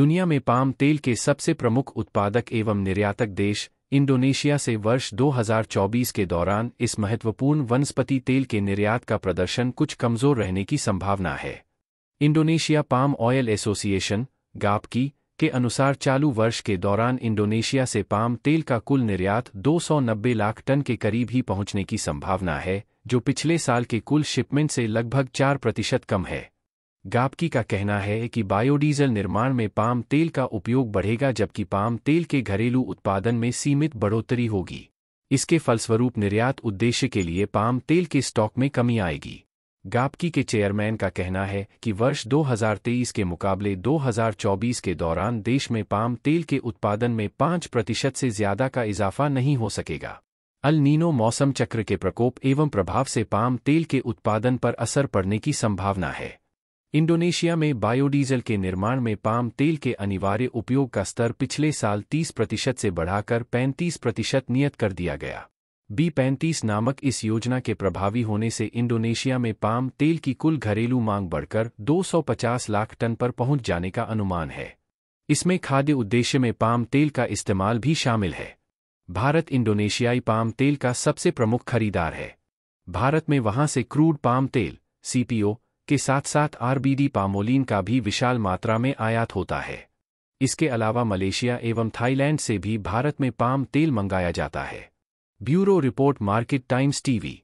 दुनिया में पाम तेल के सबसे प्रमुख उत्पादक एवं निर्यातक देश इंडोनेशिया से वर्ष 2024 के दौरान इस महत्वपूर्ण वनस्पति तेल के निर्यात का प्रदर्शन कुछ कमजोर रहने की संभावना है Indonesia palm oil association GAPKI के अनुसार चालू वर्ष के दौरान इंडोनेशिया से पाम तेल का कुल निर्यात 290 लाख टन के करीब ही पहुंचने की संभावना है जो पिछले साल के कुल शिपमेंट से लगभग चार प्रतिशत कम है गापकी का कहना है कि बायोडीजल निर्माण में पाम तेल का उपयोग बढ़ेगा जबकि पाम तेल के घरेलू उत्पादन में सीमित बढ़ोतरी होगी इसके फलस्वरूप निर्यात उद्देश्य के लिए पाम तेल के स्टॉक में कमी आएगी गापकी के चेयरमैन का कहना है कि वर्ष 2023 के मुकाबले 2024 के दौरान देश में पाम तेल के उत्पादन में पांच प्रतिशत से ज्यादा का इजाफा नहीं हो सकेगा अल नीनो मौसम चक्र के प्रकोप एवं प्रभाव से पाम तेल के उत्पादन पर असर पड़ने की संभावना है इंडोनेशिया में बायोडीजल के निर्माण में पाम तेल के अनिवार्य उपयोग का स्तर पिछले साल 30 प्रतिशत से बढ़ाकर 35 प्रतिशत नियत कर दिया गया बी पैंतीस नामक इस योजना के प्रभावी होने से इंडोनेशिया में पाम तेल की कुल घरेलू मांग बढ़कर 250 लाख टन पर पहुंच जाने का अनुमान है इसमें खाद्य उद्देश्य में पाम तेल का इस्तेमाल भी शामिल है भारत इंडोनेशियाई पाम तेल का सबसे प्रमुख खरीदार है भारत में वहां से क्रूड पाम तेल सीपीओ के साथ साथ आरबीडी पामोलिन का भी विशाल मात्रा में आयात होता है इसके अलावा मलेशिया एवं थाईलैंड से भी भारत में पाम तेल मंगाया जाता है bureau report Market Times TV